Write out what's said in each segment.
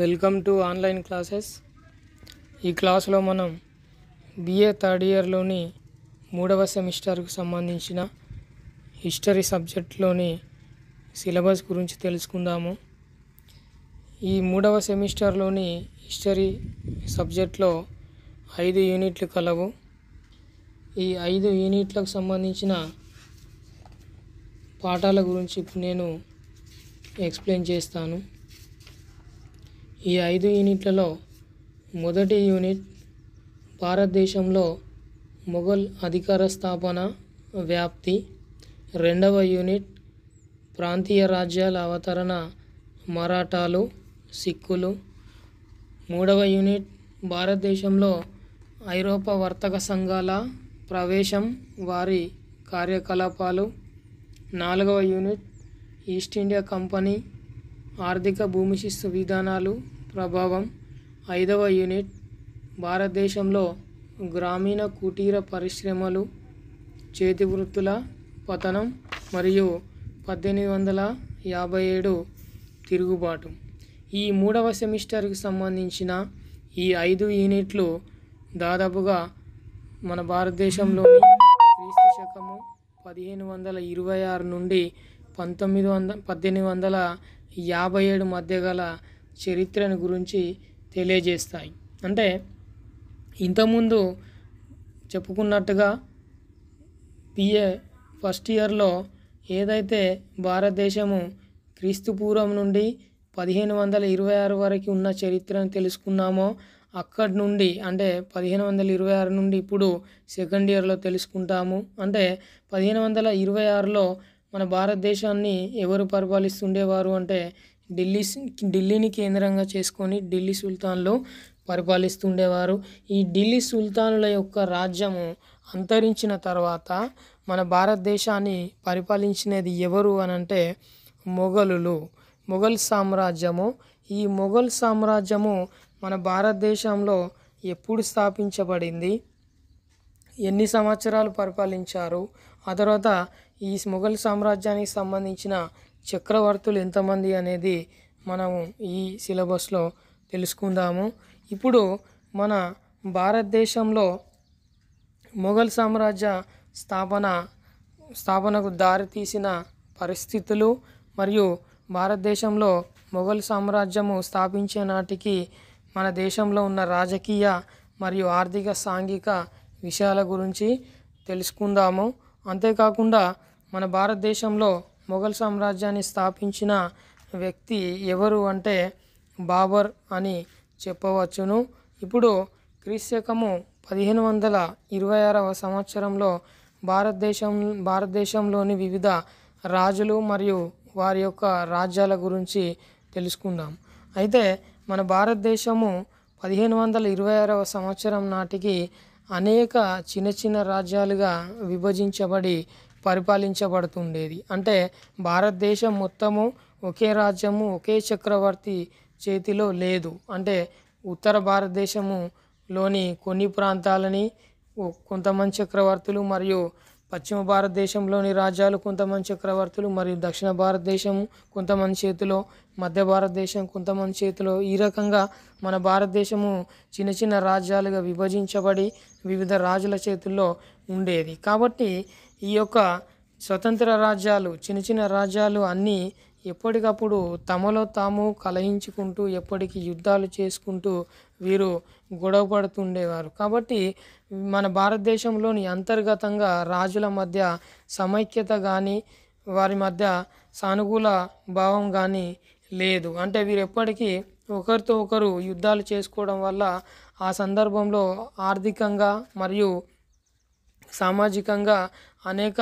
welcome to online classes ఈ క్లాసులో మనం బిఏ థర్డ్ ఇయర్లోని మూడవ సెమిస్టర్కు సంబంధించిన హిస్టరీ సబ్జెక్ట్లోని సిలబస్ గురించి తెలుసుకుందాము ఈ మూడవ సెమిస్టర్లోని హిస్టరీ సబ్జెక్ట్లో ఐదు యూనిట్లు కలవు ఈ ఐదు యూనిట్లకు సంబంధించిన పాఠాల గురించి నేను ఎక్స్ప్లెయిన్ చేస్తాను ఈ ఐదు యూనిట్లలో మొదటి యూనిట్ భారతదేశంలో మొఘల్ అధికార స్థాపన వ్యాప్తి రెండవ యూనిట్ ప్రాంతీయ రాజ్యాల అవతరణ మరాఠాలు సిక్కులు మూడవ యూనిట్ భారతదేశంలో ఐరోపా వర్తక సంఘాల ప్రవేశం వారి కార్యకలాపాలు నాలుగవ యూనిట్ ఈస్ట్ ఇండియా కంపెనీ ఆర్థిక భూమిశిస్తు విధానాలు ప్రభావం ఐదవ యూనిట్ భారతదేశంలో గ్రామీణ కుటీర పరిశ్రమలు చేతి వృత్తుల పతనం మరియు పద్దెనిమిది వందల యాభై ఏడు తిరుగుబాటు ఈ మూడవ సెమిస్టర్కి సంబంధించిన ఈ ఐదు యూనిట్లు దాదాపుగా మన భారతదేశంలోని క్రీస్తు శకము పదిహేను వందల ఇరవై ఆరు నుండి పంతొమ్మిది వంద పద్దెనిమిది వందల యాభై ఏడు మధ్య గల చరిత్రను గురించి తెలియజేస్తాయి అంటే ఇంతకుముందు చెప్పుకున్నట్టుగా పిఏ ఫస్ట్ ఇయర్లో ఏదైతే భారతదేశము క్రీస్తుపూర్వం నుండి పదిహేను వందల ఇరవై ఆరు వరకు ఉన్న చరిత్రను తెలుసుకున్నామో అక్కడి నుండి అంటే పదిహేను వందల ఇరవై ఆరు నుండి ఇప్పుడు సెకండ్ ఇయర్లో తెలుసుకుంటాము అంటే పదిహేను వందల ఇరవై ఆరులో మన భారతదేశాన్ని ఎవరు పరిపాలిస్తుండేవారు అంటే ఢిల్లీ ఢిల్లీని కేంద్రంగా చేసుకొని ఢిల్లీ సుల్తాన్లు పరిపాలిస్తుండేవారు ఈ ఢిల్లీ సుల్తానుల యొక్క రాజ్యము అంతరించిన తర్వాత మన భారతదేశాన్ని పరిపాలించినది ఎవరు అని అంటే మొఘలులు మొఘల్ సామ్రాజ్యము ఈ మొఘల్ సామ్రాజ్యము మన భారతదేశంలో ఎప్పుడు స్థాపించబడింది ఎన్ని సంవత్సరాలు పరిపాలించారు ఆ తర్వాత ఈ మొఘల్ సామ్రాజ్యానికి సంబంధించిన చక్రవర్తులు ఎంతమంది అనేది మనము ఈ సిలబస్లో తెలుసుకుందాము ఇప్పుడు మన భారతదేశంలో మొఘల్ సామ్రాజ్య స్థాపన స్థాపనకు దారితీసిన పరిస్థితులు మరియు భారతదేశంలో మొఘల్ సామ్రాజ్యము స్థాపించే నాటికి మన దేశంలో ఉన్న రాజకీయ మరియు ఆర్థిక సాంఘిక విషయాల గురించి తెలుసుకుందాము అంతేకాకుండా మన భారతదేశంలో మొఘల్ సామ్రాజ్యాన్ని స్థాపించిన వ్యక్తి ఎవరు అంటే బాబర్ అని చెప్పవచ్చును ఇప్పుడు క్రీశకము పదిహేను వందల ఇరవై ఆరవ సంవత్సరంలో భారతదేశం భారతదేశంలోని వివిధ రాజులు మరియు వారి యొక్క రాజ్యాల గురించి తెలుసుకుందాం అయితే మన భారతదేశము పదిహేను వందల ఇరవై ఆరవ సంవత్సరం నాటికి అనేక చిన్న చిన్న రాజ్యాలుగా విభజించబడి పరిపాలించబడుతుండేది అంటే భారతదేశం మొత్తము ఒకే రాజ్యము ఒకే చక్రవర్తి చేతిలో లేదు అంటే ఉత్తర భారతదేశములోని కొన్ని ప్రాంతాలని కొంతమంది చక్రవర్తులు మరియు పశ్చిమ భారతదేశంలోని రాజ్యాలు కొంతమంది చక్రవర్తులు మరియు దక్షిణ భారతదేశం కొంతమంది చేతిలో మధ్య భారతదేశం కొంతమంది చేతిలో ఈ రకంగా మన భారతదేశము చిన్న చిన్న రాజ్యాలుగా విభజించబడి వివిధ రాజుల చేతుల్లో ఉండేది కాబట్టి ఈ యొక్క స్వతంత్ర రాజ్యాలు చిన్న చిన్న రాజ్యాలు అన్నీ ఎప్పటికప్పుడు తమలో తాము కలహించుకుంటూ ఎప్పటికీ యుద్ధాలు చేసుకుంటూ వీరు గొడవ పడుతుండేవారు కాబట్టి మన భారతదేశంలోని అంతర్గతంగా రాజుల మధ్య సమైక్యత కానీ వారి మధ్య సానుకూల భావం కానీ లేదు అంటే వీరు ఎప్పటికీ ఒకరితో ఒకరు యుద్ధాలు చేసుకోవడం వల్ల ఆ సందర్భంలో ఆర్థికంగా మరియు సామాజికంగా అనేక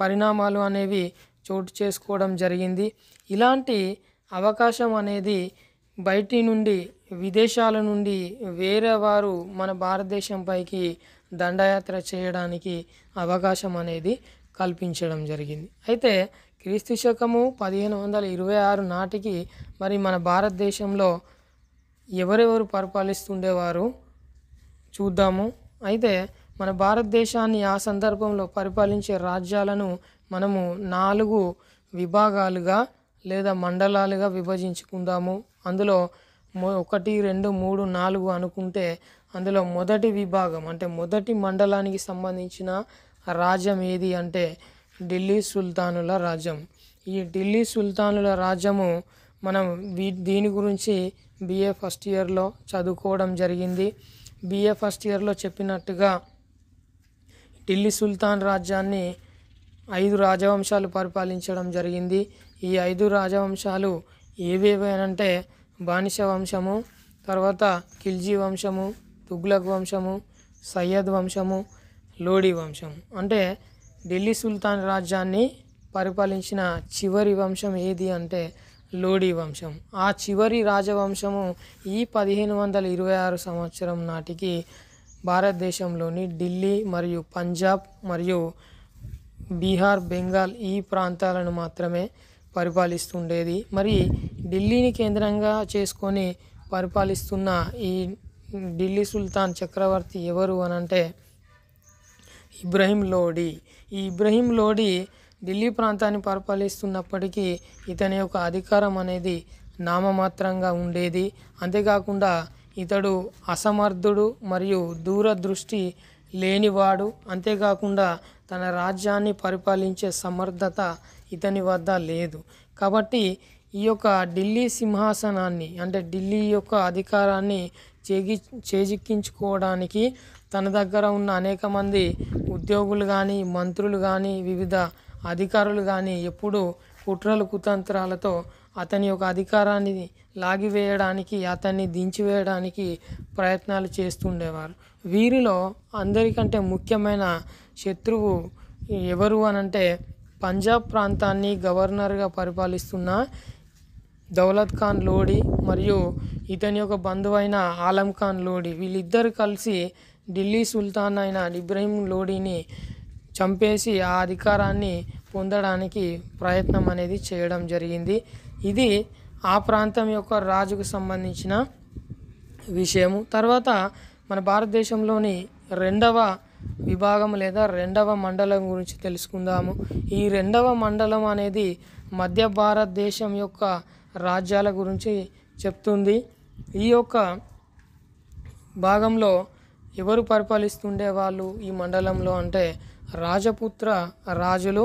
పరిణామాలు అనేవి చోటు చేసుకోవడం జరిగింది ఇలాంటి అవకాశం అనేది బయటి నుండి విదేశాల నుండి వేరే వారు మన భారతదేశంపైకి దండయాత్ర చేయడానికి అవకాశం అనేది కల్పించడం జరిగింది అయితే క్రీస్తు శకము పదిహేను వందల ఇరవై ఆరు నాటికి మరి మన భారతదేశంలో ఎవరెవరు పరిపాలిస్తుండేవారు చూద్దాము అయితే మన భారతదేశాన్ని ఆ సందర్భంలో పరిపాలించే రాజ్యాలను మనము నాలుగు విభాగాలుగా లేదా మండలాలుగా విభజించుకుందాము అందులో ఒకటి రెండు మూడు నాలుగు అనుకుంటే అందులో మొదటి విభాగం అంటే మొదటి మండలానికి సంబంధించిన రాజ్యం ఏది అంటే ఢిల్లీ సుల్తానుల రాజ్యం ఈ ఢిల్లీ సుల్తానుల రాజ్యము మనం దీని గురించి బిఏ ఫస్ట్ ఇయర్లో చదువుకోవడం జరిగింది బిఏ ఫస్ట్ ఇయర్లో చెప్పినట్టుగా ఢిల్లీ సుల్తాన్ రాజ్యాన్ని ఐదు రాజవంశాలు పరిపాలించడం జరిగింది ఈ ఐదు రాజవంశాలు ఏవేవేనంటే బానిస వంశము తర్వాత ఖిల్జీ వంశము తుగ్లక్ వంశము సయ్యద్ వంశము లోడీ వంశం అంటే ఢిల్లీ సుల్తాన్ రాజ్యాన్ని పరిపాలించిన చివరి వంశం ఏది అంటే లోడీ వంశం ఆ చివరి రాజవంశము ఈ పదిహేను వందల ఇరవై ఆరు సంవత్సరం నాటికి భారతదేశంలోని ఢిల్లీ మరియు పంజాబ్ మరియు బీహార్ బెంగాల్ ఈ ప్రాంతాలను మాత్రమే పరిపాలిస్తుండేది మరి ఢిల్లీని కేంద్రంగా చేసుకొని పరిపాలిస్తున్న ఈ ఢిల్లీ సుల్తాన్ చక్రవర్తి ఎవరు అని అంటే ఇబ్రహీం లోడి ఈ ఇబ్రహీం లోడి ఢిల్లీ ప్రాంతాన్ని పరిపాలిస్తున్నప్పటికీ ఇతని యొక్క అధికారం అనేది నామమాత్రంగా ఉండేది అంతేకాకుండా ఇతడు అసమర్థుడు మరియు దూరదృష్టి లేనివాడు అంతేకాకుండా తన రాజ్యాన్ని పరిపాలించే సమర్థత ఇతని వద్ద లేదు కాబట్టి ఈ యొక్క ఢిల్లీ సింహాసనాన్ని అంటే ఢిల్లీ యొక్క అధికారాన్ని చేగి చేజిక్కించుకోవడానికి తన దగ్గర ఉన్న అనేక మంది ఉద్యోగులు కానీ మంత్రులు కానీ వివిధ అధికారులు కానీ ఎప్పుడూ కుట్రలు కుతంత్రాలతో అతని యొక్క అధికారాన్ని లాగివేయడానికి అతన్ని దించివేయడానికి ప్రయత్నాలు చేస్తుండేవారు వీరిలో అందరికంటే ముఖ్యమైన శత్రువు ఎవరు అనంటే పంజాబ్ ప్రాంతాన్ని గవర్నర్గా పరిపాలిస్తున్న దౌలత్ ఖాన్ లోడి మరియు ఇతని యొక్క బంధువైన ఆలం ఖాన్ లోడి వీళ్ళిద్దరు కలిసి ఢిల్లీ సుల్తాన్ అయిన ఇబ్రహీం లోడీని చంపేసి ఆ అధికారాన్ని పొందడానికి ప్రయత్నం అనేది చేయడం జరిగింది ఇది ఆ ప్రాంతం యొక్క రాజుకు సంబంధించిన విషయము తర్వాత మన భారతదేశంలోని రెండవ విభాగం లేదా రెండవ మండలం గురించి తెలుసుకుందాము ఈ రెండవ మండలం అనేది మధ్య భారతదేశం యొక్క రాజ్యాల గురించి చెప్తుంది ఈ యొక్క భాగంలో ఎవరు పరిపాలిస్తుండే వాళ్ళు ఈ మండలంలో అంటే రాజపుత్ర రాజులు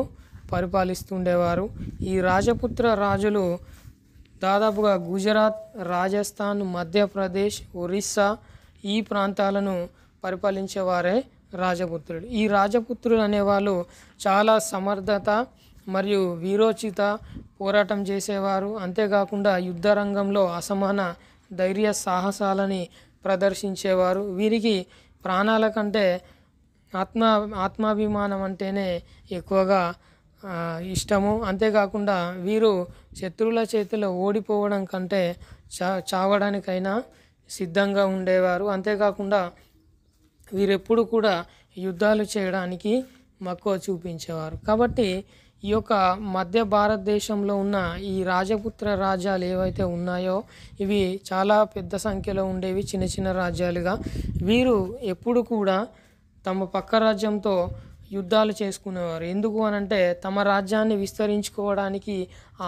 పరిపాలిస్తుండేవారు ఈ రాజపుత్ర రాజులు దాదాపుగా గుజరాత్ రాజస్థాన్ మధ్యప్రదేశ్ ఒరిస్సా ఈ ప్రాంతాలను పరిపాలించేవారే రాజపుత్రులు ఈ రాజపుత్రులు అనేవాళ్ళు చాలా సమర్థత మరియు వీరోచిత పోరాటం చేసేవారు అంతేకాకుండా యుద్ధ రంగంలో అసమాన ధైర్య సాహసాలని ప్రదర్శించేవారు వీరికి ప్రాణాల కంటే ఆత్మ ఆత్మాభిమానం అంటేనే ఎక్కువగా ఇష్టము అంతేకాకుండా వీరు శత్రువుల చేతిలో ఓడిపోవడం కంటే చా చావడానికైనా సిద్ధంగా ఉండేవారు అంతేకాకుండా వీరెప్పుడు కూడా యుద్ధాలు చేయడానికి మక్కువ చూపించేవారు కాబట్టి ఈ యొక్క మధ్య భారతదేశంలో ఉన్న ఈ రాజపుత్ర రాజ్యాలు ఏవైతే ఉన్నాయో ఇవి చాలా పెద్ద సంఖ్యలో ఉండేవి చిన్న చిన్న రాజ్యాలుగా వీరు ఎప్పుడు కూడా తమ పక్క రాజ్యంతో యుద్ధాలు చేసుకునేవారు ఎందుకు అని అంటే తమ రాజ్యాన్ని విస్తరించుకోవడానికి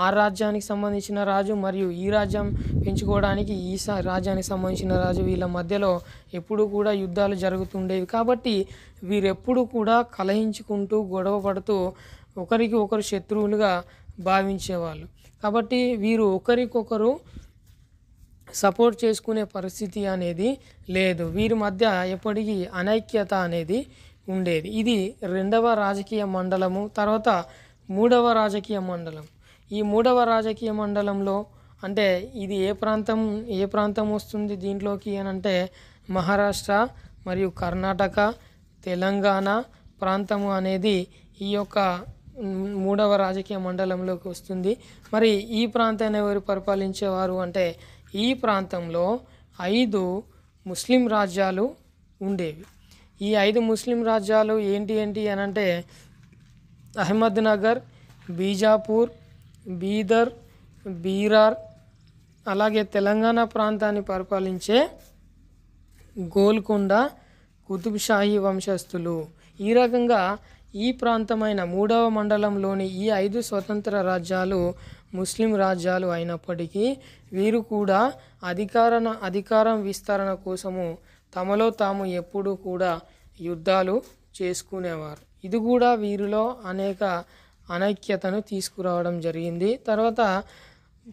ఆ రాజ్యానికి సంబంధించిన రాజు మరియు ఈ రాజ్యం పెంచుకోవడానికి ఈ రాజ్యానికి సంబంధించిన రాజు వీళ్ళ మధ్యలో ఎప్పుడూ కూడా యుద్ధాలు జరుగుతుండేవి కాబట్టి వీరెప్పుడు కూడా కలహించుకుంటూ గొడవ పడుతూ ఒకరికి ఒకరు శత్రువులుగా భావించేవాళ్ళు కాబట్టి వీరు ఒకరికొకరు సపోర్ట్ చేసుకునే పరిస్థితి అనేది లేదు వీరి మధ్య ఎప్పటికీ అనైక్యత అనేది ఉండేది ఇది రెండవ రాజకీయ మండలము తర్వాత మూడవ రాజకీయ మండలం ఈ మూడవ రాజకీయ మండలంలో అంటే ఇది ఏ ప్రాంతం ఏ ప్రాంతం వస్తుంది దీంట్లోకి అని అంటే మహారాష్ట్ర మరియు కర్ణాటక తెలంగాణ ప్రాంతము అనేది ఈ యొక్క మూడవ రాజకీయ మండలంలోకి వస్తుంది మరి ఈ ప్రాంతాన్ని ఎవరు పరిపాలించేవారు అంటే ఈ ప్రాంతంలో ఐదు ముస్లిం రాజ్యాలు ఉండేవి ఈ ఐదు ముస్లిం రాజ్యాలు ఏంటి ఏంటి అని అంటే అహ్మద్నగర్ బీజాపూర్ బీదర్ బీరార్ అలాగే తెలంగాణ ప్రాంతాన్ని పరిపాలించే గోల్కొండ కుతుబ్షాహీ వంశస్థులు ఈ రకంగా ఈ ప్రాంతమైన మూడవ మండలంలోని ఈ ఐదు స్వతంత్ర రాజ్యాలు ముస్లిం రాజ్యాలు అయినప్పటికీ వీరు కూడా అధికార అధికారం విస్తరణ కోసము తమలో తాము ఎప్పుడూ కూడా యుద్ధాలు చేసుకునేవారు ఇది కూడా వీరిలో అనేక అనైక్యతను తీసుకురావడం జరిగింది తర్వాత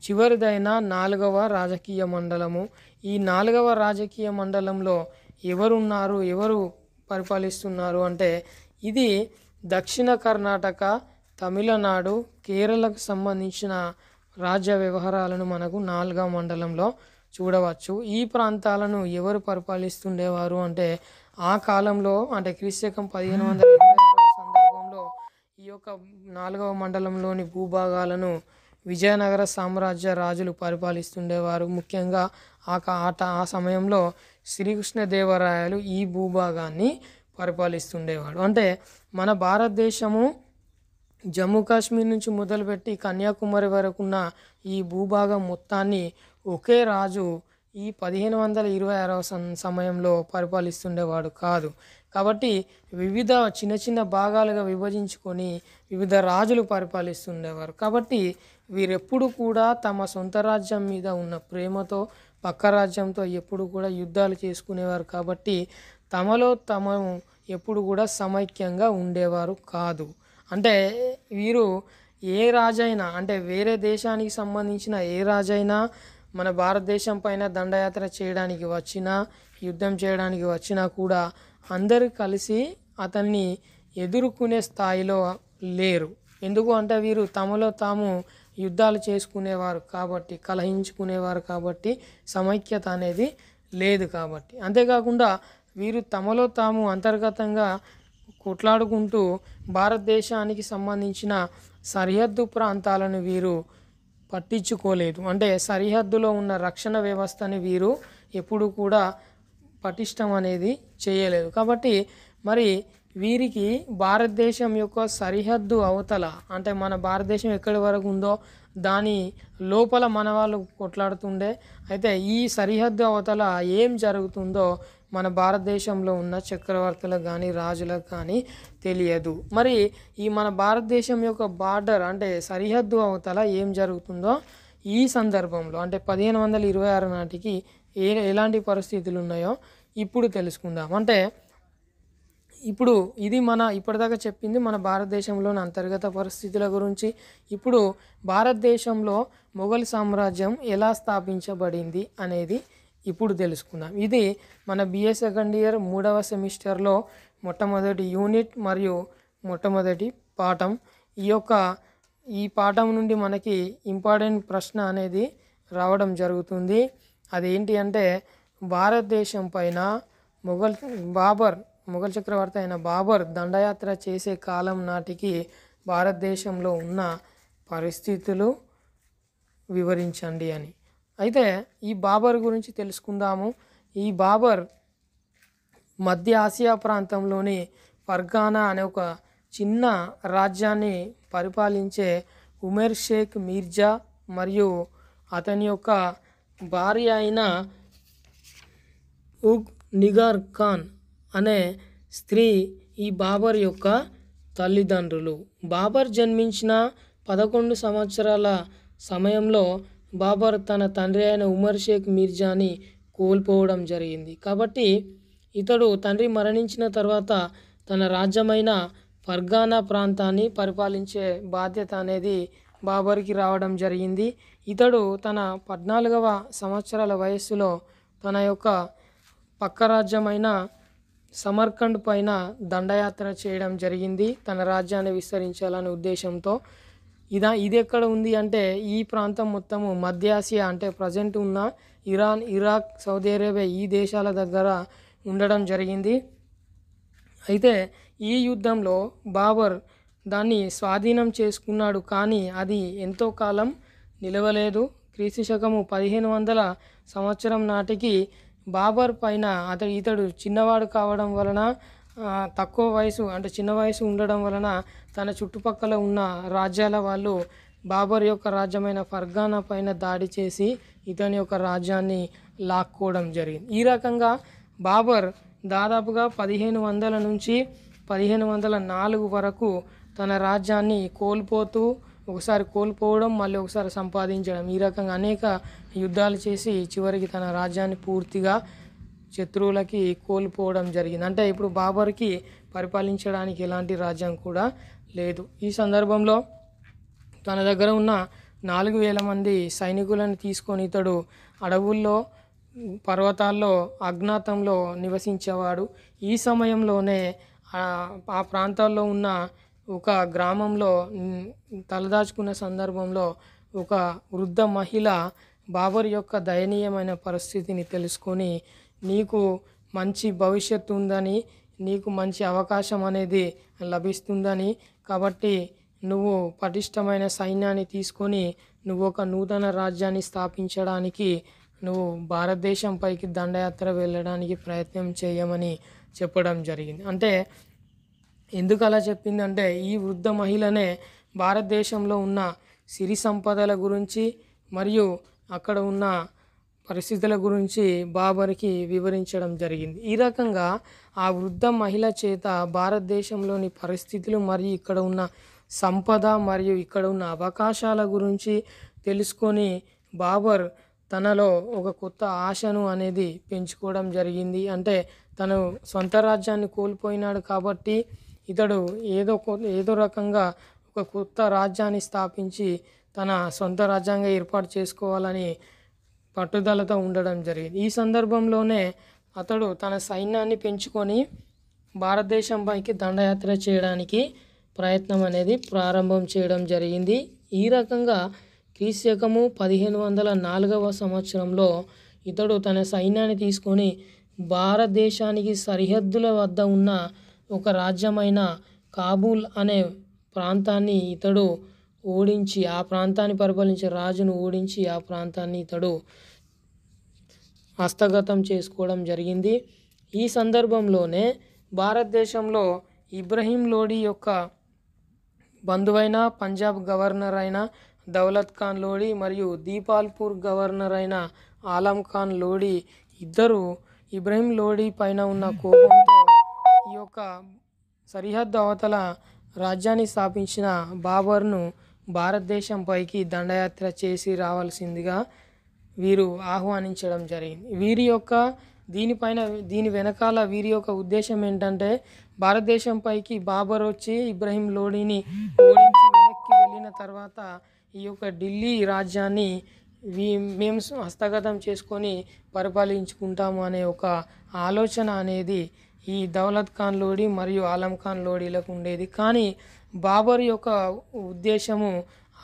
చివరిదైన నాలుగవ రాజకీయ మండలము ఈ నాలుగవ రాజకీయ మండలంలో ఎవరున్నారు ఎవరు పరిపాలిస్తున్నారు అంటే ఇది దక్షిణ కర్ణాటక తమిళనాడు కేరళకు సంబంధించిన రాజ్య వ్యవహారాలను మనకు నాలుగవ మండలంలో చూడవచ్చు ఈ ప్రాంతాలను ఎవరు పరిపాలిస్తుండేవారు అంటే ఆ కాలంలో అంటే క్రీస్తకం పదిహేను వందల సందర్భంలో ఈ యొక్క నాలుగవ మండలంలోని భూభాగాలను విజయనగర సామ్రాజ్య రాజులు పరిపాలిస్తుండేవారు ముఖ్యంగా ఆ ఆట ఆ సమయంలో శ్రీకృష్ణదేవరాయలు ఈ భూభాగాన్ని పరిపాలిస్తుండేవాడు అంటే మన భారతదేశము జమ్మూ కాశ్మీర్ నుంచి మొదలుపెట్టి కన్యాకుమారి వరకున్న ఈ భూభాగం మొత్తాన్ని ఒకే రాజు ఈ పదిహేను వందల ఇరవై ఆరవ సమయంలో పరిపాలిస్తుండేవాడు కాదు కాబట్టి వివిధ చిన్న చిన్న భాగాలుగా విభజించుకొని వివిధ రాజులు పరిపాలిస్తుండేవారు కాబట్టి వీరెప్పుడు కూడా తమ సొంత రాజ్యం మీద ఉన్న ప్రేమతో పక్క రాజ్యంతో ఎప్పుడు కూడా యుద్ధాలు చేసుకునేవారు కాబట్టి తమలో తమ ఎప్పుడు కూడా సమైక్యంగా ఉండేవారు కాదు అంటే వీరు ఏ రాజైనా అంటే వేరే దేశానికి సంబంధించిన ఏ రాజైనా మన భారతదేశం పైన దండయాత్ర చేయడానికి వచ్చినా యుద్ధం చేయడానికి వచ్చినా కూడా అందరూ కలిసి అతన్ని ఎదుర్కొనే స్థాయిలో లేరు ఎందుకు అంటే వీరు తమలో తాము యుద్ధాలు చేసుకునేవారు కాబట్టి కలహించుకునేవారు కాబట్టి సమైక్యత అనేది లేదు కాబట్టి అంతేకాకుండా వీరు తమలో తాము అంతర్గతంగా కొట్లాడుకుంటూ భారతదేశానికి సంబంధించిన సరిహద్దు ప్రాంతాలను వీరు పట్టించుకోలేదు అంటే సరిహద్దులో ఉన్న రక్షణ వ్యవస్థని వీరు ఎప్పుడు కూడా పటిష్టం అనేది చేయలేదు కాబట్టి మరి వీరికి భారతదేశం యొక్క సరిహద్దు అవతల అంటే మన భారతదేశం ఎక్కడి వరకు ఉందో దాని లోపల మన వాళ్ళు కొట్లాడుతుండే అయితే ఈ సరిహద్దు అవతల ఏం జరుగుతుందో మన భారతదేశంలో ఉన్న చక్రవర్తులకు కానీ రాజులకు కానీ తెలియదు మరి ఈ మన భారతదేశం యొక్క బార్డర్ అంటే సరిహద్దు అవతల ఏం జరుగుతుందో ఈ సందర్భంలో అంటే పదిహేను వందల ఇరవై ఆరు నాటికి ఏ ఎలాంటి పరిస్థితులు ఉన్నాయో ఇప్పుడు తెలుసుకుందాం అంటే ఇప్పుడు ఇది మన ఇప్పటిదాకా చెప్పింది మన భారతదేశంలోని అంతర్గత పరిస్థితుల గురించి ఇప్పుడు భారతదేశంలో మొఘల్ సామ్రాజ్యం ఎలా స్థాపించబడింది అనేది ఇప్పుడు తెలుసుకుందాం ఇది మన బిఏ సెకండ్ ఇయర్ మూడవ సెమిస్టర్లో మొట్టమొదటి యూనిట్ మరియు మొట్టమొదటి పాఠం ఈ యొక్క ఈ పాఠం నుండి మనకి ఇంపార్టెంట్ ప్రశ్న అనేది రావడం జరుగుతుంది అదేంటి అంటే భారతదేశం పైన మొఘల్ బాబర్ మొఘల్ చక్రవర్తి అయిన బాబర్ దండయాత్ర చేసే కాలం నాటికి భారతదేశంలో ఉన్న పరిస్థితులు వివరించండి అని అయితే ఈ బాబర్ గురించి తెలుసుకుందాము ఈ బాబర్ మధ్య ఆసియా ప్రాంతంలోని ఫర్గానా అనే ఒక చిన్న రాజ్యాన్ని పరిపాలించే ఉమేర్ షేక్ మీర్జా మరియు అతని యొక్క భార్య అయిన ఉగ్ నిగార్ ఖాన్ అనే స్త్రీ ఈ బాబర్ యొక్క తల్లిదండ్రులు బాబర్ జన్మించిన పదకొండు సంవత్సరాల సమయంలో బాబర్ తన తండ్రి అయిన ఉమర్ షేక్ మీర్జాని కోల్పోవడం జరిగింది కాబట్టి ఇతడు తండ్రి మరణించిన తర్వాత తన రాజ్యమైన ఫర్గానా ప్రాంతాన్ని పరిపాలించే బాధ్యత అనేది బాబర్కి రావడం జరిగింది ఇతడు తన పద్నాలుగవ సంవత్సరాల వయస్సులో తన యొక్క పక్క రాజ్యమైన సమర్కండ్ పైన దండయాత్ర చేయడం జరిగింది తన రాజ్యాన్ని విస్తరించాలనే ఉద్దేశంతో ఇదా ఇది ఎక్కడ ఉంది అంటే ఈ ప్రాంతం మొత్తము మధ్య ఆసియా అంటే ప్రజెంట్ ఉన్న ఇరాన్ ఇరాక్ సౌదీ అరేబియా ఈ దేశాల దగ్గర ఉండడం జరిగింది అయితే ఈ యుద్ధంలో బాబర్ దాన్ని స్వాధీనం చేసుకున్నాడు కానీ అది ఎంతో కాలం నిలవలేదు క్రీస్తు శకము పదిహేను వందల సంవత్సరం నాటికి బాబర్ పైన అతడు ఇతడు చిన్నవాడు కావడం వలన తక్కువ వయసు అంటే చిన్న వయసు ఉండడం వలన తన చుట్టుపక్కల ఉన్న రాజ్యాల వాళ్ళు బాబర్ యొక్క రాజ్యమైన ఫర్గానా పైన దాడి చేసి ఇతని యొక్క రాజ్యాన్ని లాక్కోవడం జరిగింది ఈ రకంగా బాబర్ దాదాపుగా పదిహేను వందల నుంచి పదిహేను వందల నాలుగు వరకు తన రాజ్యాన్ని కోల్పోతూ ఒకసారి కోల్పోవడం మళ్ళీ ఒకసారి సంపాదించడం ఈ రకంగా అనేక యుద్ధాలు చేసి చివరికి తన రాజ్యాన్ని పూర్తిగా శత్రువులకి కోల్పోవడం జరిగింది అంటే ఇప్పుడు బాబర్కి పరిపాలించడానికి ఎలాంటి రాజ్యం కూడా లేదు ఈ సందర్భంలో తన దగ్గర ఉన్న నాలుగు వేల మంది సైనికులను తీసుకొని ఇతడు అడవుల్లో పర్వతాల్లో అజ్ఞాతంలో నివసించేవాడు ఈ సమయంలోనే ఆ ప్రాంతాల్లో ఉన్న ఒక గ్రామంలో తలదాచుకున్న సందర్భంలో ఒక వృద్ధ మహిళ బాబర్ యొక్క దయనీయమైన పరిస్థితిని తెలుసుకొని నీకు మంచి భవిష్యత్తు ఉందని నీకు మంచి అవకాశం అనేది లభిస్తుందని కాబట్టి నువ్వు పటిష్టమైన సైన్యాన్ని తీసుకొని నువ్వు ఒక నూతన రాజ్యాన్ని స్థాపించడానికి నువ్వు భారతదేశంపైకి దండయాత్ర వెళ్ళడానికి ప్రయత్నం చేయమని చెప్పడం జరిగింది అంటే ఎందుకు అలా చెప్పిందంటే ఈ వృద్ధ మహిళనే భారతదేశంలో ఉన్న సిరి సంపదల గురించి మరియు అక్కడ ఉన్న పరిస్థితుల గురించి బాబర్కి వివరించడం జరిగింది ఈ రకంగా ఆ వృద్ధ మహిళ చేత భారతదేశంలోని పరిస్థితులు మరియు ఇక్కడ ఉన్న సంపద మరియు ఇక్కడ ఉన్న అవకాశాల గురించి తెలుసుకొని బాబర్ తనలో ఒక కొత్త ఆశను అనేది పెంచుకోవడం జరిగింది అంటే తను సొంత రాజ్యాన్ని కోల్పోయినాడు కాబట్టి ఇతడు ఏదో ఏదో రకంగా ఒక కొత్త రాజ్యాన్ని స్థాపించి తన సొంత రాజ్యాంగ ఏర్పాటు చేసుకోవాలని పట్టుదలతో ఉండడం జరిగింది ఈ సందర్భంలోనే అతడు తన సైన్యాన్ని పెంచుకొని భారతదేశంపైకి దండయాత్ర చేయడానికి ప్రయత్నం అనేది ప్రారంభం చేయడం జరిగింది ఈ రకంగా క్రీశకము పదిహేను వందల నాలుగవ సంవత్సరంలో ఇతడు తన సైన్యాన్ని తీసుకొని భారతదేశానికి సరిహద్దుల వద్ద ఉన్న ఒక రాజ్యమైన కాబూల్ అనే ప్రాంతాన్ని ఇతడు ఓడించి ఆ ప్రాంతాన్ని పరిపాలించే రాజును ఓడించి ఆ ప్రాంతాన్ని ఇతడు హస్తగతం చేసుకోవడం జరిగింది ఈ సందర్భంలోనే భారతదేశంలో ఇబ్రహీం లోడీ యొక్క బంధువైన పంజాబ్ గవర్నర్ అయిన దౌలత్ ఖాన్ లోడీ మరియు దీపాల్పూర్ గవర్నర్ అయిన ఆలం ఖాన్ లోడీ ఇద్దరు ఇబ్రహీం లోడీ పైన ఉన్న కోపంతో ఈ యొక్క సరిహద్దు అవతల రాజ్యాన్ని స్థాపించిన బాబర్ను భారతదేశంపైకి దండయాత్ర చేసి రావాల్సిందిగా వీరు ఆహ్వానించడం జరిగింది వీరి యొక్క దీనిపైన దీని వెనకాల వీరి యొక్క ఉద్దేశం ఏంటంటే భారతదేశంపైకి బాబర్ వచ్చి ఇబ్రహీం లోడీని ఓడించి వెనక్కి వెళ్ళిన తర్వాత ఈ యొక్క ఢిల్లీ రాజ్యాన్ని మేము హస్తగతం చేసుకొని పరిపాలించుకుంటాము అనే ఒక ఆలోచన అనేది ఈ దౌలత్ ఖాన్ లోడి మరియు ఆలం ఖాన్ లోడీలకు ఉండేది కానీ బాబర్ యొక్క ఉద్దేశము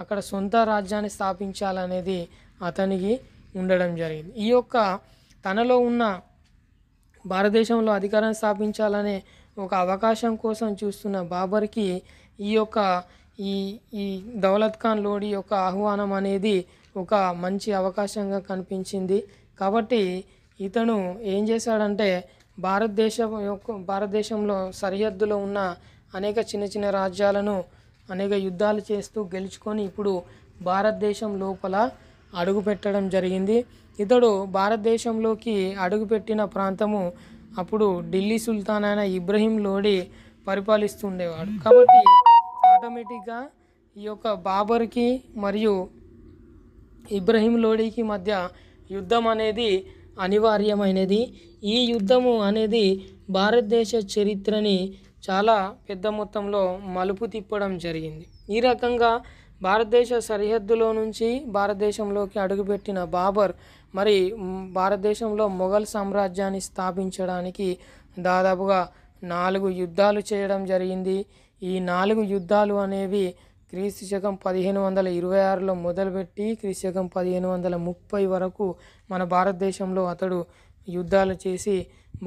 అక్కడ సొంత రాజ్యాన్ని స్థాపించాలనేది అతనికి ఉండడం జరిగింది ఈ యొక్క తనలో ఉన్న భారతదేశంలో అధికారం స్థాపించాలనే ఒక అవకాశం కోసం చూస్తున్న బాబర్కి ఈ యొక్క ఈ ఈ దౌలత్ ఖాన్ లోడి యొక్క ఆహ్వానం అనేది ఒక మంచి అవకాశంగా కనిపించింది కాబట్టి ఇతను ఏం చేశాడంటే భారతదేశం యొక్క భారతదేశంలో సరిహద్దులో ఉన్న అనేక చిన్న చిన్న రాజ్యాలను అనేక యుద్ధాలు చేస్తూ గెలుచుకొని ఇప్పుడు భారతదేశం లోపల అడుగుపెట్టడం జరిగింది ఇతడు భారతదేశంలోకి అడుగుపెట్టిన ప్రాంతము అప్పుడు ఢిల్లీ సుల్తాన్ అయిన ఇబ్రహీం లోడి పరిపాలిస్తుండేవాడు కాబట్టి ఆటోమేటిక్గా ఈ యొక్క బాబర్కి మరియు ఇబ్రహీం లోడీకి మధ్య యుద్ధం అనేది అనివార్యమైనది ఈ యుద్ధము అనేది భారతదేశ చరిత్రని చాలా పెద్ద మొత్తంలో మలుపు తిప్పడం జరిగింది ఈ రకంగా భారతదేశ సరిహద్దులో నుంచి భారతదేశంలోకి అడుగుపెట్టిన బాబర్ మరి భారతదేశంలో మొఘల్ సామ్రాజ్యాన్ని స్థాపించడానికి దాదాపుగా నాలుగు యుద్ధాలు చేయడం జరిగింది ఈ నాలుగు యుద్ధాలు అనేవి క్రీస్తు శకం పదిహేను వందల ఇరవై ఆరులో మొదలుపెట్టి క్రీస్తు శకం పదిహేను వందల ముప్పై వరకు మన భారతదేశంలో అతడు యుద్ధాలు చేసి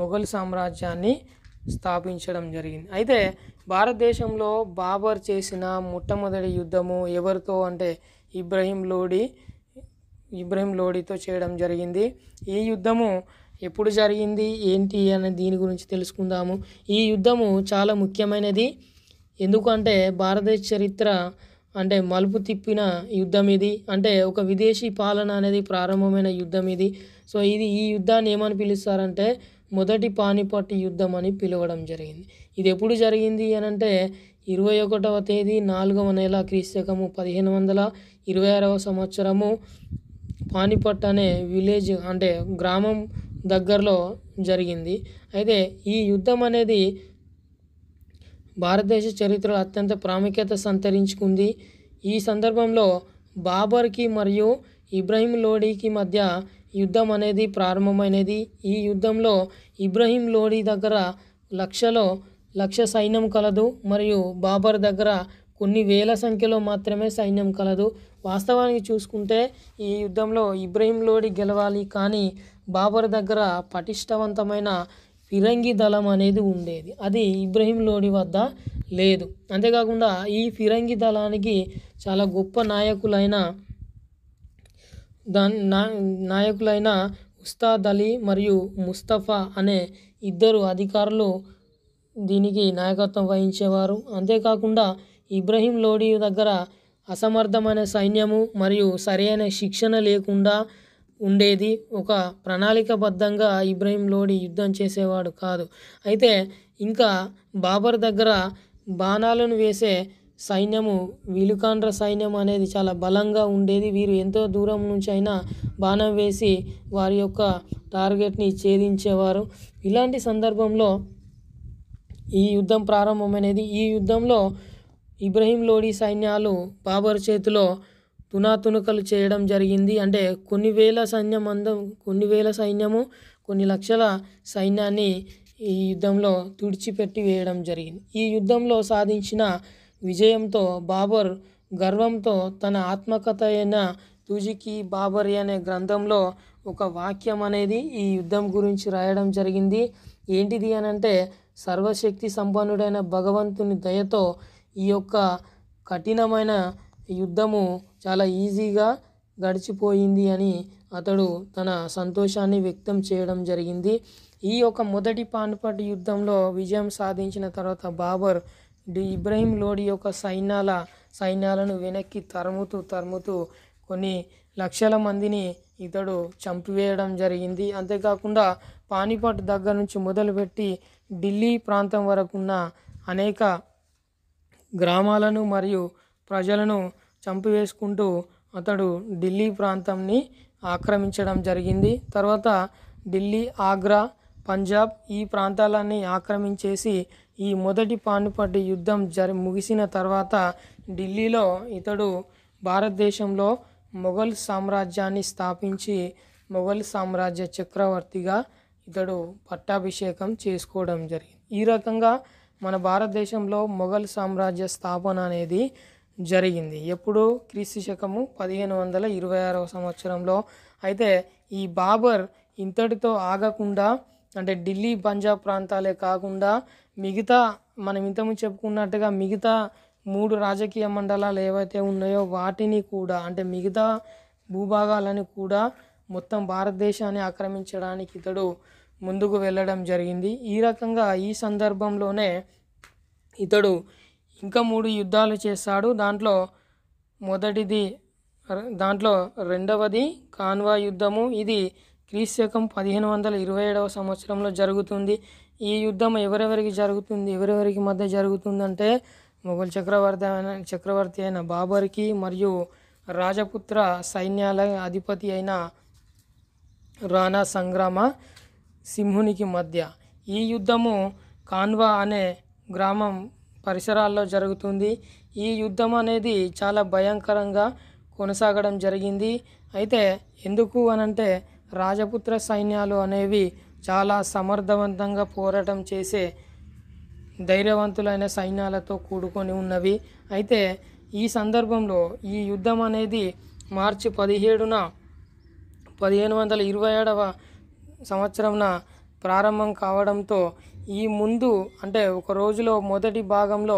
మొఘల్ సామ్రాజ్యాన్ని స్థాపించడం జరిగింది అయితే భారతదేశంలో బాబర్ చేసిన మొట్టమొదటి యుద్ధము ఎవరితో అంటే ఇబ్రహీం లోడి ఇబ్రహీం లోడితో చేయడం జరిగింది ఈ యుద్ధము ఎప్పుడు జరిగింది ఏంటి అనే దీని గురించి తెలుసుకుందాము ఈ యుద్ధము చాలా ముఖ్యమైనది ఎందుకంటే భారతదేశ చరిత్ర అంటే మలుపు తిప్పిన యుద్ధం ఇది అంటే ఒక విదేశీ పాలన అనేది ప్రారంభమైన యుద్ధం ఇది సో ఇది ఈ యుద్ధాన్ని ఏమని పిలుస్తారంటే మొదటి పానిపట్టి యుద్ధం అని పిలవడం జరిగింది ఇది ఎప్పుడు జరిగింది అని అంటే ఇరవై ఒకటవ తేదీ నాలుగవ నెల క్రీస్తకము పదిహేను వందల ఇరవై ఆరవ సంవత్సరము పానిపట్ అనే విలేజ్ అంటే గ్రామం దగ్గరలో జరిగింది అయితే ఈ యుద్ధం అనేది భారతదేశ చరిత్రలో అత్యంత ప్రాముఖ్యత సంతరించుకుంది ఈ సందర్భంలో బాబర్కి మరియు ఇబ్రహీం లోడీకి మధ్య యుద్ధం అనేది ప్రారంభమైనది ఈ యుద్ధంలో ఇబ్రహీం లోడీ దగ్గర లక్షలో లక్ష సైన్యం కలదు మరియు బాబర్ దగ్గర కొన్ని వేల సంఖ్యలో మాత్రమే సైన్యం కలదు వాస్తవానికి చూసుకుంటే ఈ యుద్ధంలో ఇబ్రహీం లోడీ గెలవాలి కానీ బాబర్ దగ్గర పటిష్టవంతమైన ఫిరంగి దళం అనేది ఉండేది అది ఇబ్రహీం లోడి వద్ద లేదు అంతేకాకుండా ఈ ఫిరంగి దళానికి చాలా గొప్ప నాయకులైన దాని నాయకులైన ఉస్తాద్ అలీ మరియు ముస్తఫా అనే ఇద్దరు అధికారులు దీనికి నాయకత్వం వహించేవారు అంతేకాకుండా ఇబ్రహీం లోడి దగ్గర అసమర్థమైన సైన్యము మరియు సరైన శిక్షణ లేకుండా ఉండేది ఒక ప్రణాళికబద్ధంగా ఇబ్రహీం లోడి యుద్ధం చేసేవాడు కాదు అయితే ఇంకా బాబర్ దగ్గర బాణాలను వేసే సైన్యము విలుకాండ్ర సైన్యం అనేది చాలా బలంగా ఉండేది వీరు ఎంతో దూరం నుంచి అయినా బాణం వేసి వారి యొక్క టార్గెట్ని ఛేదించేవారు ఇలాంటి సందర్భంలో ఈ యుద్ధం ప్రారంభమైనది ఈ యుద్ధంలో ఇబ్రహీం లోడి సైన్యాలు బాబర్ చేతిలో తునాతునకలు చేయడం జరిగింది అంటే కొన్ని వేల సైన్యం అందం కొన్ని వేల సైన్యము కొన్ని లక్షల సైన్యాన్ని ఈ యుద్ధంలో తుడిచిపెట్టి వేయడం జరిగింది ఈ యుద్ధంలో సాధించిన విజయంతో బాబర్ గర్వంతో తన ఆత్మకథ అయిన తుజికి బాబరి అనే గ్రంథంలో ఒక వాక్యం అనేది ఈ యుద్ధం గురించి రాయడం జరిగింది ఏంటిది అని అంటే సర్వశక్తి సంపన్నుడైన భగవంతుని దయతో ఈ యొక్క కఠినమైన యుద్ధము చాలా ఈజీగా గడిచిపోయింది అని అతడు తన సంతోషాన్ని వ్యక్తం చేయడం జరిగింది ఈ యొక్క మొదటి పానిపట్ యుద్ధంలో విజయం సాధించిన తర్వాత బాబర్ ఇబ్రహీం లోడి యొక్క సైన్యాల సైన్యాలను వెనక్కి తరుముతూ తరుముతూ కొన్ని లక్షల మందిని ఇతడు చంపివేయడం జరిగింది అంతేకాకుండా పానిపట్ దగ్గర నుంచి మొదలుపెట్టి ఢిల్లీ ప్రాంతం వరకున్న అనేక గ్రామాలను మరియు ప్రజలను చంపివేసుకుంటూ అతడు ఢిల్లీ ప్రాంతంని ఆక్రమించడం జరిగింది తర్వాత ఢిల్లీ ఆగ్రా పంజాబ్ ఈ ప్రాంతాలన్నీ ఆక్రమించేసి ఈ మొదటి పానుపట్టి యుద్ధం జరి ముగిసిన తర్వాత ఢిల్లీలో ఇతడు భారతదేశంలో మొఘల్ సామ్రాజ్యాన్ని స్థాపించి మొఘల్ సామ్రాజ్య చక్రవర్తిగా ఇతడు పట్టాభిషేకం చేసుకోవడం జరిగింది ఈ రకంగా మన భారతదేశంలో మొఘల్ సామ్రాజ్య స్థాపన అనేది జరిగింది ఎప్పుడు క్రీస్తు శకము పదిహేను వందల ఇరవై ఆరవ సంవత్సరంలో అయితే ఈ బాబర్ ఇంతటితో ఆగకుండా అంటే ఢిల్లీ పంజాబ్ ప్రాంతాలే కాకుండా మిగతా మనం ఇంతకుముందు చెప్పుకున్నట్టుగా మిగతా మూడు రాజకీయ మండలాలు ఏవైతే ఉన్నాయో వాటిని కూడా అంటే మిగతా భూభాగాలను కూడా మొత్తం భారతదేశాన్ని ఆక్రమించడానికి ఇతడు ముందుకు వెళ్ళడం జరిగింది ఈ రకంగా ఈ సందర్భంలోనే ఇతడు ఇంకా మూడు యుద్ధాలు చేశాడు దాంట్లో మొదటిది దాంట్లో రెండవది కాన్వా యుద్ధము ఇది క్రీశకం పదిహేను వందల ఇరవై ఏడవ సంవత్సరంలో జరుగుతుంది ఈ యుద్ధం ఎవరెవరికి జరుగుతుంది ఎవరెవరికి మధ్య జరుగుతుందంటే మొఘల్ చక్రవర్తి అయిన చక్రవర్తి అయిన బాబర్కి మరియు రాజపుత్ర సైన్యాల అధిపతి అయిన రాణా సంగ్రామ సింహునికి మధ్య ఈ యుద్ధము కాన్వా అనే గ్రామం పరిసరాల్లో జరుగుతుంది ఈ యుద్ధం అనేది చాలా భయంకరంగా కొనసాగడం జరిగింది అయితే ఎందుకు అనంటే రాజపుత్ర సైన్యాలు అనేవి చాలా సమర్థవంతంగా పోరాటం చేసే ధైర్యవంతులైన సైన్యాలతో కూడుకొని ఉన్నవి అయితే ఈ సందర్భంలో ఈ యుద్ధం అనేది మార్చి పదిహేడున పదిహేను వందల ఇరవై ఏడవ సంవత్సరంన ప్రారంభం కావడంతో ఈ ముందు అంటే ఒక రోజులో మొదటి భాగంలో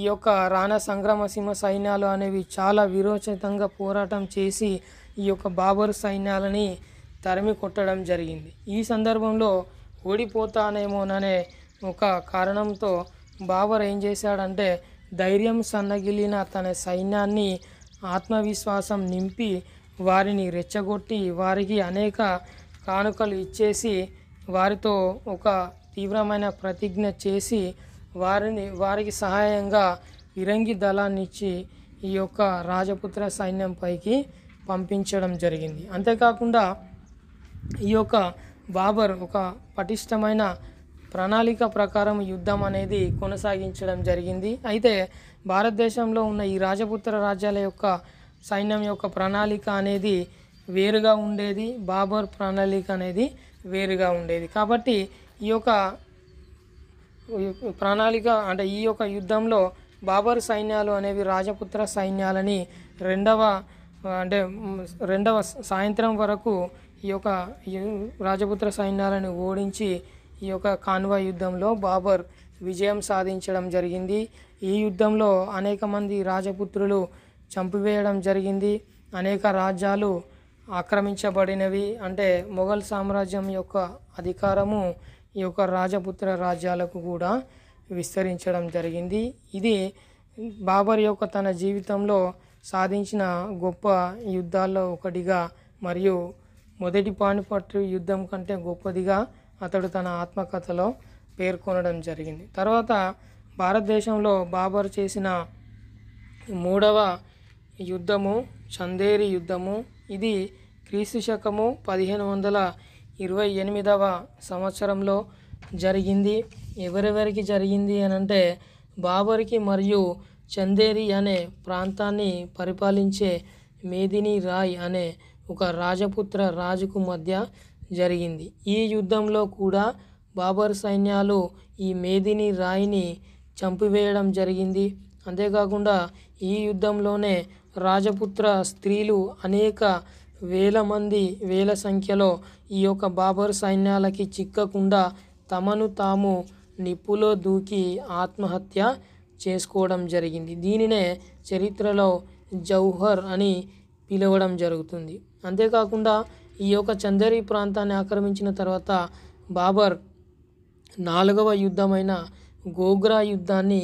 ఈ యొక్క రాణా సంగ్రామసింహ సైన్యాలు అనేవి చాలా విరోచితంగా పోరాటం చేసి ఈ యొక్క బాబర్ సైన్యాలని తరిమి కొట్టడం జరిగింది ఈ సందర్భంలో ఓడిపోతానేమోననే ఒక కారణంతో బాబర్ ఏం చేశాడంటే ధైర్యం సన్నగిలిన తన సైన్యాన్ని ఆత్మవిశ్వాసం నింపి వారిని రెచ్చగొట్టి వారికి అనేక కానుకలు ఇచ్చేసి వారితో ఒక తీవ్రమైన ప్రతిజ్ఞ చేసి వారిని వారికి సహాయంగా ఇరంగి దళాన్నిచ్చి ఈ యొక్క రాజపుత్ర సైన్యంపైకి పంపించడం జరిగింది అంతేకాకుండా ఈ యొక్క బాబర్ ఒక పటిష్టమైన ప్రణాళిక ప్రకారం యుద్ధం అనేది కొనసాగించడం జరిగింది అయితే భారతదేశంలో ఉన్న ఈ రాజపుత్ర రాజ్యాల యొక్క సైన్యం యొక్క ప్రణాళిక అనేది వేరుగా ఉండేది బాబర్ ప్రణాళిక అనేది వేరుగా ఉండేది కాబట్టి ఈ యొక్క ప్రణాళిక అంటే ఈ యొక్క యుద్ధంలో బాబర్ సైన్యాలు అనేవి రాజపుత్ర సైన్యాలని రెండవ అంటే రెండవ సాయంత్రం వరకు ఈ యొక్క రాజపుత్ర సైన్యాలను ఓడించి ఈ యొక్క కాన్వా యుద్ధంలో బాబర్ విజయం సాధించడం జరిగింది ఈ యుద్ధంలో అనేక మంది రాజపుత్రులు చంపివేయడం జరిగింది అనేక రాజ్యాలు ఆక్రమించబడినవి అంటే మొఘల్ సామ్రాజ్యం యొక్క అధికారము ఈ యొక్క రాజపుత్ర రాజ్యాలకు కూడా విస్తరించడం జరిగింది ఇది బాబర్ యొక్క తన జీవితంలో సాధించిన గొప్ప యుద్ధాల్లో ఒకటిగా మరియు మొదటి పాణిపట్టు యుద్ధం కంటే గొప్పదిగా అతడు తన ఆత్మకథలో పేర్కొనడం జరిగింది తర్వాత భారతదేశంలో బాబర్ చేసిన మూడవ యుద్ధము చందేరి యుద్ధము ఇది క్రీస్తు శకము పదిహేను వందల ఇరవై ఎనిమిదవ సంవత్సరంలో జరిగింది ఎవరెవరికి జరిగింది అని అంటే బాబర్కి మరియు చందేరి అనే ప్రాంతాన్ని పరిపాలించే మేదిని రాయ్ అనే ఒక రాజపుత్ర రాజుకు మధ్య జరిగింది ఈ యుద్ధంలో కూడా బాబర్ సైన్యాలు ఈ మేదిని రాయిని చంపివేయడం జరిగింది అంతేకాకుండా ఈ యుద్ధంలోనే రాజపుత్ర స్త్రీలు అనేక వేల మంది వేల సంఖ్యలో ఈ యొక్క బాబర్ సైన్యాలకి చిక్కకుండా తమను తాము నిప్పులో దూకి ఆత్మహత్య చేసుకోవడం జరిగింది దీనినే చరిత్రలో జౌహర్ అని పిలవడం జరుగుతుంది అంతేకాకుండా ఈ యొక్క చందరి ప్రాంతాన్ని ఆక్రమించిన తర్వాత బాబర్ నాలుగవ యుద్ధమైన గోగ్రా యుద్ధాన్ని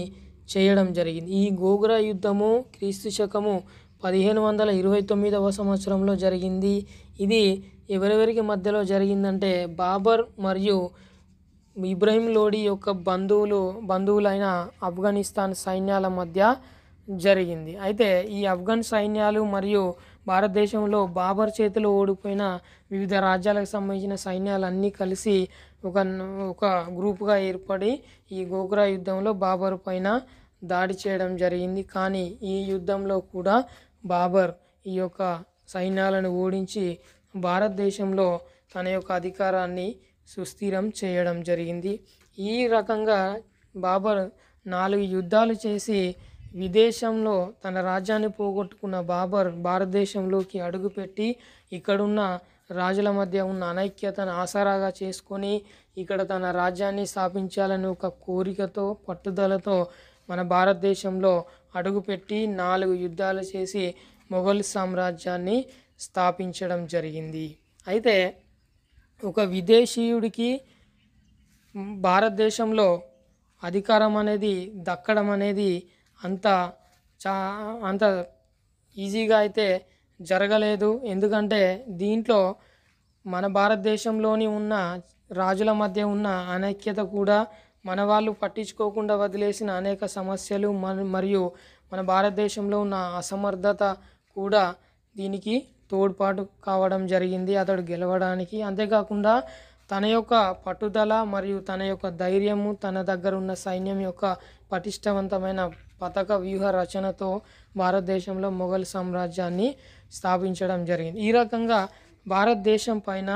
చేయడం జరిగింది ఈ గోగ్రా యుద్ధము క్రీస్తు శకము పదిహేను వందల ఇరవై తొమ్మిదవ సంవత్సరంలో జరిగింది ఇది ఎవరెవరికి మధ్యలో జరిగిందంటే బాబర్ మరియు ఇబ్రహీం లోడి యొక్క బంధువులు బంధువులైన ఆఫ్ఘనిస్తాన్ సైన్యాల మధ్య జరిగింది అయితే ఈ ఆఫ్ఘన్ సైన్యాలు మరియు భారతదేశంలో బాబర్ చేతిలో ఓడిపోయిన వివిధ రాజ్యాలకు సంబంధించిన సైన్యాలన్నీ కలిసి ఒక ఒక గ్రూపుగా ఏర్పడి ఈ గోకురా యుద్ధంలో బాబర్ పైన దాడి చేయడం జరిగింది కానీ ఈ యుద్ధంలో కూడా బాబర్ ఈ యొక్క సైన్యాలను ఓడించి భారతదేశంలో తన యొక్క అధికారాన్ని సుస్థిరం చేయడం జరిగింది ఈ రకంగా బాబర్ నాలుగు యుద్ధాలు చేసి విదేశంలో తన రాజ్యాన్ని పోగొట్టుకున్న బాబర్ భారతదేశంలోకి అడుగుపెట్టి ఇక్కడున్న రాజుల మధ్య ఉన్న అనైక్యతను ఆసరాగా చేసుకొని ఇక్కడ తన రాజ్యాన్ని స్థాపించాలని ఒక కోరికతో పట్టుదలతో మన భారతదేశంలో అడుగుపెట్టి నాలుగు యుద్ధాలు చేసి మొఘల్ సామ్రాజ్యాన్ని స్థాపించడం జరిగింది అయితే ఒక విదేశీయుడికి భారతదేశంలో అధికారం అనేది దక్కడం అనేది అంత చా అంత ఈజీగా అయితే జరగలేదు ఎందుకంటే దీంట్లో మన భారతదేశంలోని ఉన్న రాజుల మధ్య ఉన్న అనైక్యత కూడా మన వాళ్ళు పట్టించుకోకుండా వదిలేసిన అనేక సమస్యలు మరియు మన భారతదేశంలో ఉన్న అసమర్థత కూడా దీనికి తోడ్పాటు కావడం జరిగింది అతడు గెలవడానికి అంతేకాకుండా తన యొక్క పట్టుదల మరియు తన యొక్క ధైర్యము తన దగ్గర ఉన్న సైన్యం యొక్క పటిష్టవంతమైన పథక వ్యూహ రచనతో భారతదేశంలో మొఘల్ సామ్రాజ్యాన్ని స్థాపించడం జరిగింది ఈ రకంగా భారతదేశం పైన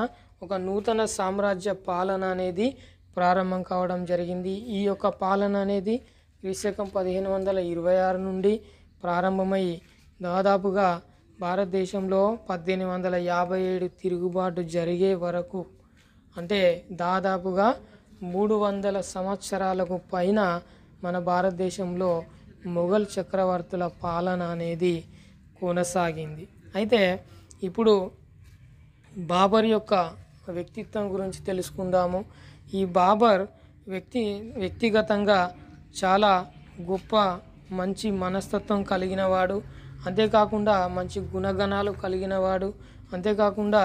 ఒక నూతన సామ్రాజ్య పాలన అనేది ప్రారంభం కావడం జరిగింది ఈ యొక్క పాలన అనేది క్రీశకం పదిహేను వందల ఇరవై ఆరు నుండి ప్రారంభమై దాదాపుగా భారతదేశంలో పద్దెనిమిది వందల యాభై ఏడు తిరుగుబాటు జరిగే వరకు అంటే దాదాపుగా మూడు వందల సంవత్సరాలకు పైన మన భారతదేశంలో మొఘల్ చక్రవర్తుల పాలన అనేది కొనసాగింది అయితే ఇప్పుడు బాబర్ యొక్క వ్యక్తిత్వం గురించి తెలుసుకుందాము ఈ బాబర్ వ్యక్తి వ్యక్తిగతంగా చాలా గొప్ప మంచి మనస్తత్వం కలిగిన వాడు అంతేకాకుండా మంచి గుణగణాలు కలిగినవాడు అంతేకాకుండా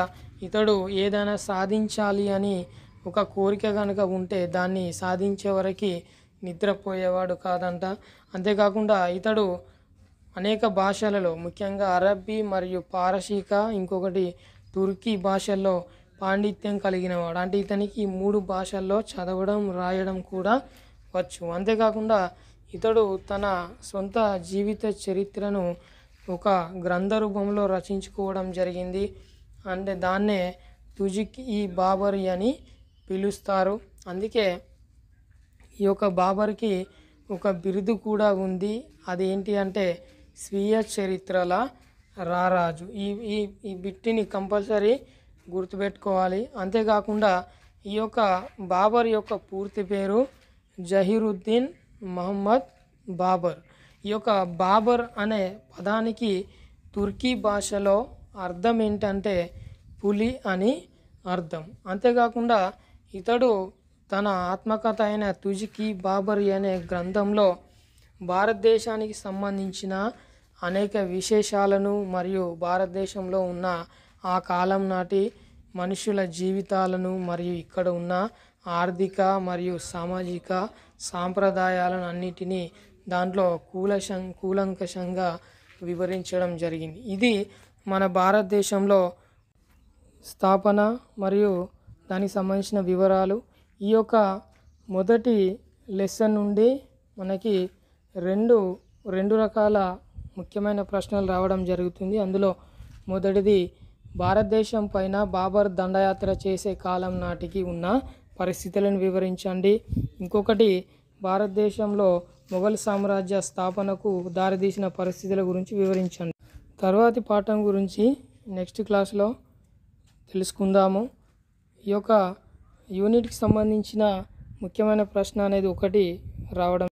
ఇతడు ఏదైనా సాధించాలి అని ఒక కోరిక కనుక ఉంటే దాన్ని సాధించే వరకు నిద్రపోయేవాడు కాదంట అంతేకాకుండా ఇతడు అనేక భాషలలో ముఖ్యంగా అరబ్బీ మరియు పారసీక ఇంకొకటి తుర్కీ భాషల్లో పాండిత్యం కలిగినవాడు అంటే ఇతనికి మూడు భాషల్లో చదవడం రాయడం కూడా వచ్చు అంతేకాకుండా ఇతడు తన సొంత జీవిత చరిత్రను ఒక గ్రంథ రూపంలో రచించుకోవడం జరిగింది అంటే దాన్నే తుజిక్ ఈ బాబరి అని పిలుస్తారు అందుకే ఈ యొక్క బాబర్కి ఒక బిరుదు కూడా ఉంది అదేంటి అంటే స్వీయ చరిత్రల రారాజు ఈ ఈ ఈ బిట్టిని కంపల్సరీ గుర్తుపెట్టుకోవాలి అంతేకాకుండా ఈ యొక్క బాబర్ యొక్క పూర్తి పేరు జహీరుద్దీన్ మహమ్మద్ బాబర్ ఈ యొక్క బాబర్ అనే పదానికి తుర్కీ భాషలో అర్థం ఏంటంటే పులి అని అర్థం అంతేకాకుండా ఇతడు తన ఆత్మకథ అయిన తుజికి బాబరి అనే గ్రంథంలో భారతదేశానికి సంబంధించిన అనేక విశేషాలను మరియు భారతదేశంలో ఉన్న ఆ కాలం నాటి మనుషుల జీవితాలను మరియు ఇక్కడ ఉన్న ఆర్థిక మరియు సామాజిక సాంప్రదాయాలను అన్నిటినీ దాంట్లో కూలశం కూలంకషంగా వివరించడం జరిగింది ఇది మన భారతదేశంలో స్థాపన మరియు దానికి సంబంధించిన వివరాలు ఈ యొక్క మొదటి లెసన్ నుండి మనకి రెండు రెండు రకాల ముఖ్యమైన ప్రశ్నలు రావడం జరుగుతుంది అందులో మొదటిది భారతదేశం పైన బాబర్ దండయాత్ర చేసే కాలం నాటికి ఉన్న పరిస్థితులను వివరించండి ఇంకొకటి భారతదేశంలో మొఘల్ సామ్రాజ్య స్థాపనకు దారితీసిన పరిస్థితుల గురించి వివరించండి తర్వాతి పాఠం గురించి నెక్స్ట్ క్లాస్లో తెలుసుకుందాము ఈ యొక్క యూనిట్కి సంబంధించిన ముఖ్యమైన ప్రశ్న అనేది ఒకటి రావడం